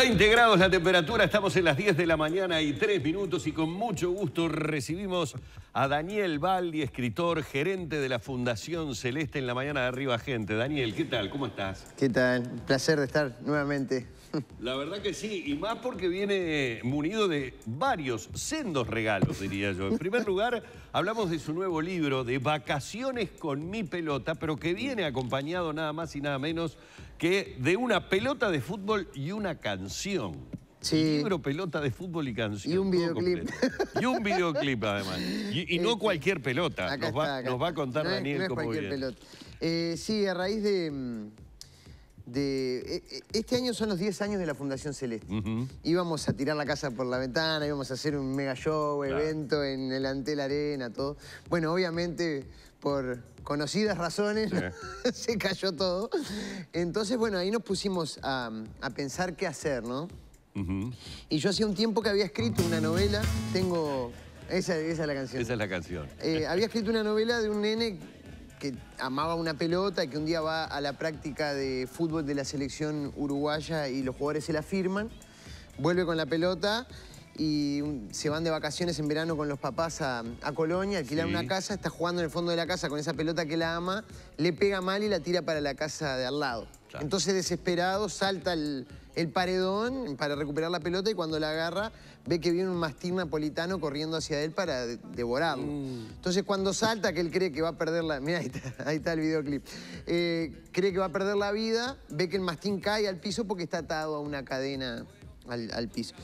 20 grados la temperatura, estamos en las 10 de la mañana y 3 minutos y con mucho gusto recibimos a Daniel Valdi, escritor, gerente de la Fundación Celeste en la mañana de Arriba Gente. Daniel, ¿qué tal? ¿Cómo estás? ¿Qué tal? Un placer de estar nuevamente la verdad que sí, y más porque viene munido de varios sendos regalos, diría yo. En primer lugar, hablamos de su nuevo libro, de Vacaciones con mi pelota, pero que viene acompañado nada más y nada menos que de una pelota de fútbol y una canción. Sí. Libro, pelota de fútbol y canción. Y un videoclip. Y un videoclip, además. Y, no este, cualquier pelota. Nos va, va, a contar Daniel no cualquier pelota. Eh, sí, a raíz de mm, de... E, e, este año son los 10 años de la Fundación Celeste. Íbamos a tirar la casa por la ventana, íbamos a hacer un mega show, evento en el Antel Arena, todo. Bueno, obviamente por conocidas razones se cayó todo. Entonces, bueno, ahí nos pusimos a, pensar qué hacer, ¿no? Y yo hacía un tiempo que había escrito una novela, tengo... Esa, es la canción. Esa es la canción. Eh, había escrito una novela de un nene que amaba una pelota, que un día va a la práctica de fútbol de la selección uruguaya y los jugadores se la firman, vuelve con la pelota y se van de vacaciones en verano con los papás a, Colonia, alquilan una casa, está jugando en el fondo de la casa con esa pelota que la ama, le pega mal y la tira para la casa de al lado. Entonces, desesperado, salta el, paredón para recuperar la pelota y cuando la agarra ve que viene un mastín napolitano corriendo hacia él para devorarlo. Mm. Entonces, cuando salta, que él cree que va a perder la... Mira, ahí, está, el videoclip. Eh, cree que va a perder la vida, ve que el mastín cae al piso porque está atado a una cadena al piso.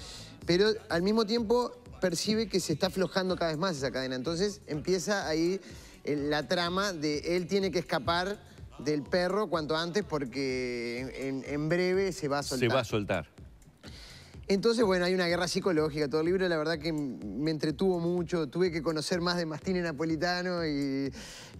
Pero al mismo tiempo percibe que se está aflojando cada vez más esa cadena. Entonces empieza ahí eh, la trama de él tiene que escapar del perro cuanto antes porque en, breve se va a soltar. Se va a soltar. Entonces, bueno, hay una guerra psicológica. Todo el libro, la verdad que me entretuvo mucho. Tuve que conocer más de Mastine Napolitano y,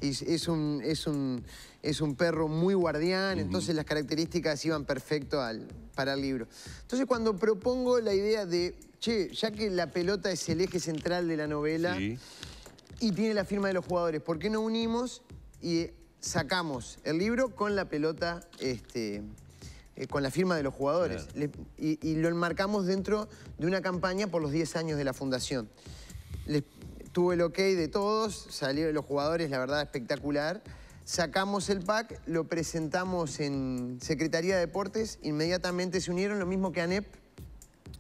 es, un, es, un, es, un, perro muy guardián. Entonces, las características iban perfecto al, para el libro. Entonces, cuando propongo la idea de, che, ya que la pelota es el eje central de la novela y tiene la firma de los jugadores, ¿por qué no unimos y sacamos el libro con la pelota, este, eh, con la firma de los jugadores. y, lo enmarcamos dentro de una campaña por los 10 años de la fundación. tuve el ok de todos, salieron los jugadores, la verdad, espectacular. Sacamos el pack, lo presentamos en Secretaría de Deportes, inmediatamente se unieron, lo mismo que ANEP.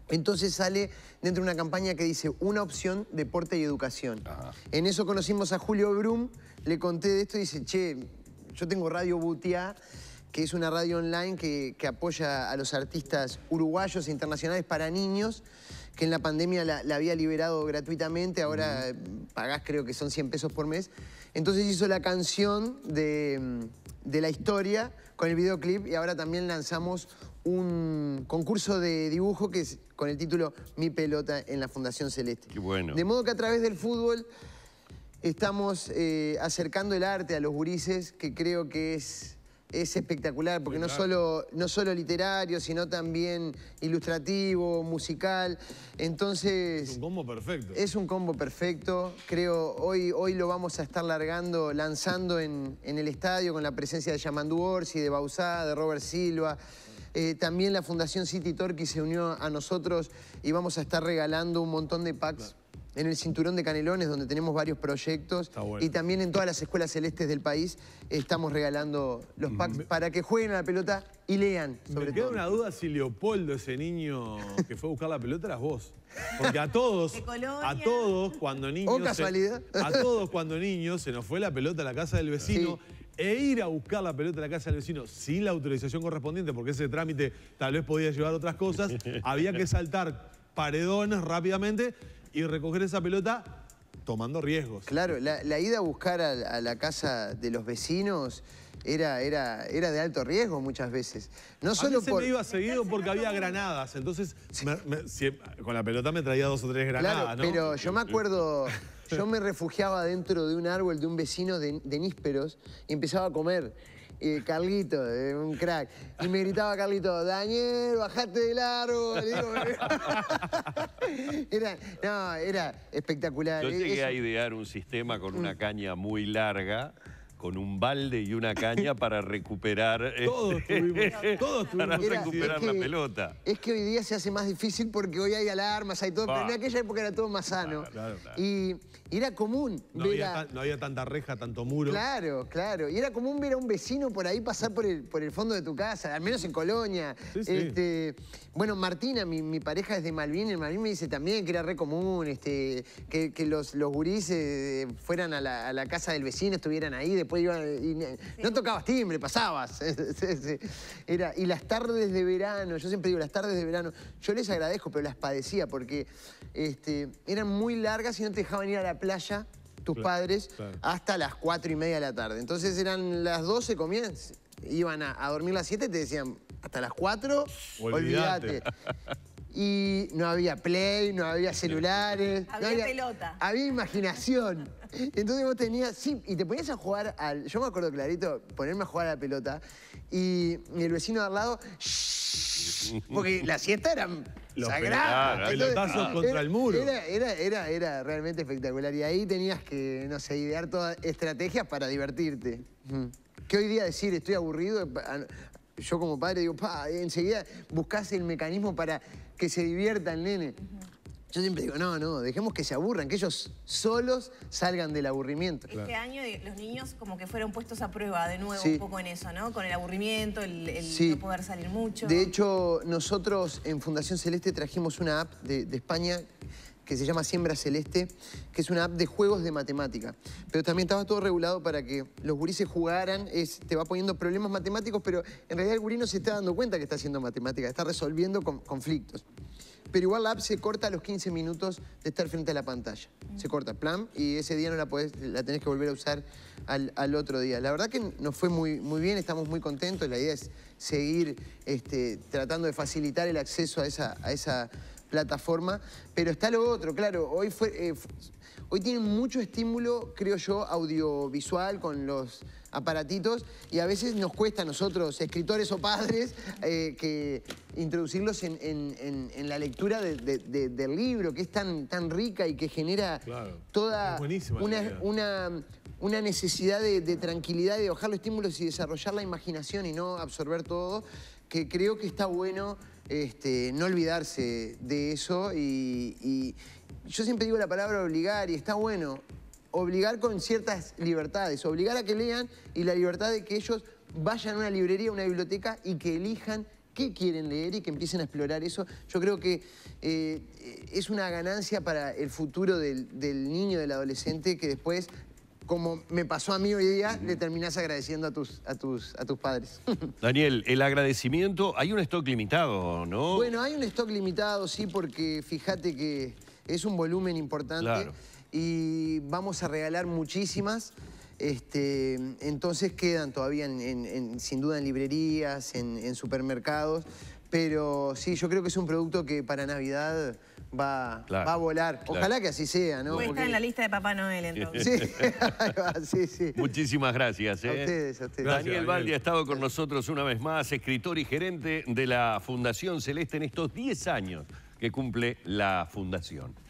Entonces sale dentro de una campaña que dice una opción, deporte y educación. En eso conocimos a Julio Brum, le conté de esto y dice, che, yo tengo Radio Butiá, que es una radio online que, apoya a los artistas uruguayos e internacionales para niños, que en la pandemia la, había liberado gratuitamente, ahora pagás creo que son 100 pesos por mes. Entonces hizo la canción de, la historia con el videoclip y ahora también lanzamos un concurso de dibujo que es con el título Mi pelota en la Fundación Celeste. bueno. De modo que a través del fútbol estamos eh, acercando el arte a los gurises, que creo que es, es espectacular, porque no solo, no solo literario, sino también ilustrativo, musical. Entonces... Es un combo perfecto. Es un combo perfecto. Creo hoy, hoy lo vamos a estar largando, lanzando en, el estadio con la presencia de Yamandu Orsi, de Bausá, de Robert Silva. Eh, también la Fundación City Torque se unió a nosotros y vamos a estar regalando un montón de packs en el Cinturón de Canelones, donde tenemos varios proyectos. Y también en todas las escuelas celestes del país estamos regalando los mm, packs para que jueguen a la pelota y lean. Sobre Me queda una duda si Leopoldo, ese niño que fue a buscar la pelota, eras vos. Porque a todos, a todos cuando niños... Oh, a todos cuando niños se nos fue la pelota a la casa del vecino... e ir a buscar la pelota a la casa del vecino sin la autorización correspondiente, porque ese trámite tal vez podía llevar otras cosas, había que saltar paredones rápidamente y recoger esa pelota tomando riesgos. Claro, la, ida a buscar a, la casa de los vecinos era, era, era de alto riesgo muchas veces. No solo se me iba seguido porque había granadas, entonces con la pelota me traía dos o tres granadas, pero yo me acuerdo... Yo me refugiaba dentro de un árbol de un vecino de nísperos y empezaba a comer. Y Carlito, eh, un crack. Y me gritaba Carlito, Daniel, bajate del árbol. era, no, era espectacular. Yo eh, llegué a idear un sistema con una caña muy larga con un balde y una caña para recuperar, todos este, tuvimos, todos para recuperar la pelota. Es que hoy día se hace más difícil porque hoy hay alarmas, hay todo, pero en aquella época era todo más sano. Y era común no había, tanta reja, tanto muro. Claro, claro. Y era común ver a un vecino por ahí pasar por el, por el fondo de tu casa, al menos en Colonia. Este, bueno, Martina, mi, pareja es de Malvin, el Malvin me dice también que era re común este, que, los, los gurises eh, fueran a la, a la casa del vecino, estuvieran ahí, después no tocabas timbre, pasabas. Era, y las tardes de verano, yo siempre digo las tardes de verano, yo les agradezco, pero las padecía porque este, eran muy largas y no te dejaban ir a la playa tus padres hasta las cuatro y media de la tarde. Entonces eran las 12, comían, iban a, dormir las 7 y te decían, hasta las 4, olvídate. y no había play, no había celulares. Había, había pelota. Había imaginación. Entonces vos tenías, sí, y te ponías a jugar al, yo me acuerdo clarito, ponerme a jugar a la pelota y el vecino de al lado, porque la siesta era sagrada. pelotazos era, contra el muro. Era, era, realmente espectacular y ahí tenías que, no sé, idear todas estrategias para divertirte. Que hoy día decir estoy aburrido, yo como padre digo, pa, eh, enseguida buscas el mecanismo para que se divierta el nene. Yo siempre digo, no, no, dejemos que se aburran, que ellos solos salgan del aburrimiento. Este año eh, los niños como que fueron puestos a prueba de nuevo un poco en eso, ¿no? Con el aburrimiento, el, no poder salir mucho. De hecho, nosotros en Fundación Celeste trajimos una app de España que se llama Siembra Celeste, que es una app de juegos de matemática. Pero también estaba todo regulado para que los gurises jugaran, te va poniendo problemas matemáticos, pero en realidad el gurí no se está dando cuenta que está haciendo matemática, está resolviendo conflictos. Pero igual la app se corta a los 15 minutos de estar frente a la pantalla. Mm. Se corta, plan, y ese día no la, podés, la tenés que volver a usar al, otro día. La verdad que nos fue muy, muy bien, estamos muy contentos. La idea es seguir este, tratando de facilitar el acceso a esa plataforma. Pero está lo otro, claro, hoy fue... Eh, hoy tienen mucho estímulo, creo yo, audiovisual con los aparatitos y a veces nos cuesta a nosotros, escritores o padres, eh, que introducirlos en, la lectura del libro, que es tan, tan rica y que genera toda una, una, necesidad de, tranquilidad, de bajar los estímulos y desarrollar la imaginación y no absorber todo, que creo que está bueno este, no olvidarse de eso y, yo siempre digo la palabra obligar y está bueno obligar con ciertas libertades, obligar a que lean y la libertad de que ellos vayan a una librería, a una biblioteca y que elijan qué quieren leer y que empiecen a explorar eso. Yo creo que eh, es una ganancia para el futuro del, niño, del adolescente, que después como me pasó a mí hoy día, le terminás agradeciendo a tus, a tus, a tus padres. Daniel, el agradecimiento, hay un stock limitado, ¿no? Bueno, hay un stock limitado, sí, porque fíjate que es un volumen importante y vamos a regalar muchísimas. Este, entonces quedan todavía sin duda en librerías, en supermercados. Pero sí, yo creo que es un producto que para Navidad va, a volar. Ojalá que así sea, ¿no? Porque... Está en la lista de Papá Noel, entonces. sí, sí, sí. Muchísimas gracias. A ¿eh? ustedes, a ustedes. Daniel, Daniel. ha estado con nosotros una vez más, escritor y gerente de la Fundación Celeste en estos 10 años que cumple la Fundación.